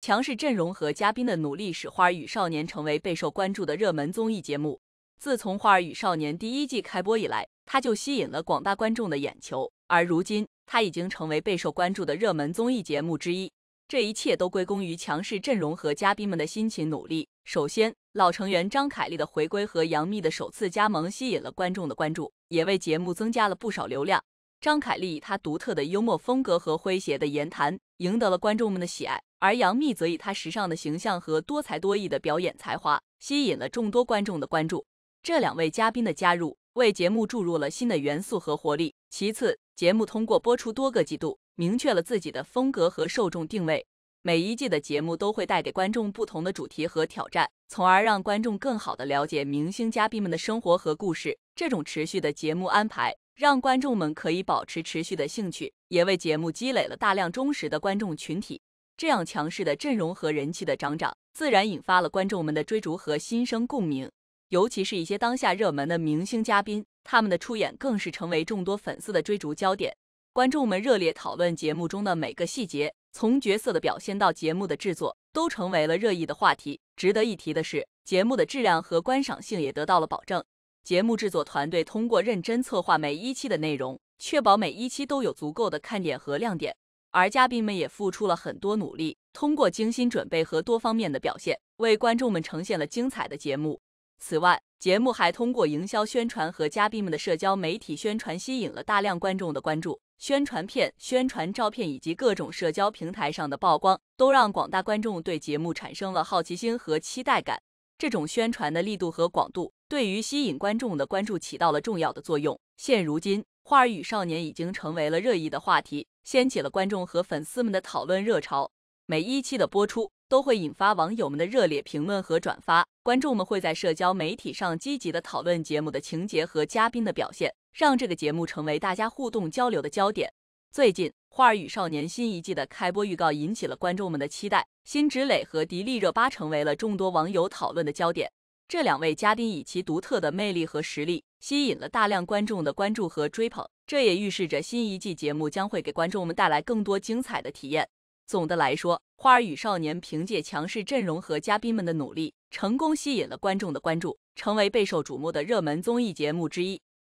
强势阵容和嘉宾的努力使《花儿与少年》成为备受关注的热门综艺节目。自从《花儿与少年》第一季开播以来，它就吸引了广大观众的眼球，而如今它已经成为备受关注的热门综艺节目之一。这一切都归功于强势阵容和嘉宾们的辛勤努力。首先，老成员张凯丽的回归和杨幂的首次加盟吸引了观众的关注，也为节目增加了不少流量。张凯丽以她独特的幽默风格和诙谐的言谈赢得了观众们的喜爱，而杨幂则以她时尚的形象和多才多艺的表演才华吸引了众多观众的关注。这两位嘉宾的加入为节目注入了新的元素和活力。其次，节目通过播出多个季度，明确了自己的风格和受众定位。每一季的节目都会带给观众不同的主题和挑战，从而让观众更好的了解明星嘉宾们的生活和故事。这种持续的节目安排。让观众们可以保持持续的兴趣，也为节目积累了大量忠实的观众群体。这样强势的阵容和人气的涨涨，自然引发了观众们的追逐和心生共鸣。尤其是一些当下热门的明星嘉宾，他们的出演更是成为众多粉丝的追逐焦点。观众们热烈讨论节目中的每个细节，从角色的表现到节目的制作，都成为了热议的话题。值得一提的是，节目的质量和观赏性也得到了保证。节目制作团队通过认真策划每一期的内容，确保每一期都有足够的看点和亮点。而嘉宾们也付出了很多努力，通过精心准备和多方面的表现，为观众们呈现了精彩的节目。此外，节目还通过营销宣传和嘉宾们的社交媒体宣传，吸引了大量观众的关注。宣传片、宣传照片以及各种社交平台上的曝光，都让广大观众对节目产生了好奇心和期待感。这种宣传的力度和广度。对于吸引观众的关注起到了重要的作用。现如今，《花儿与少年》已经成为了热议的话题，掀起了观众和粉丝们的讨论热潮。每一期的播出都会引发网友们的热烈评论和转发。观众们会在社交媒体上积极的讨论节目的情节和嘉宾的表现，让这个节目成为大家互动交流的焦点。最近，《花儿与少年》新一季的开播预告引起了观众们的期待，辛芷蕾和迪丽热巴成为了众多网友讨论的焦点。这两位嘉宾以其独特的魅力和实力，吸引了大量观众的关注和追捧。这也预示着新一季节目将会给观众们带来更多精彩的体验。总的来说，《花儿与少年》凭借强势阵容和嘉宾们的努力，成功吸引了观众的关注，成为备受瞩目的热门综艺节目之一。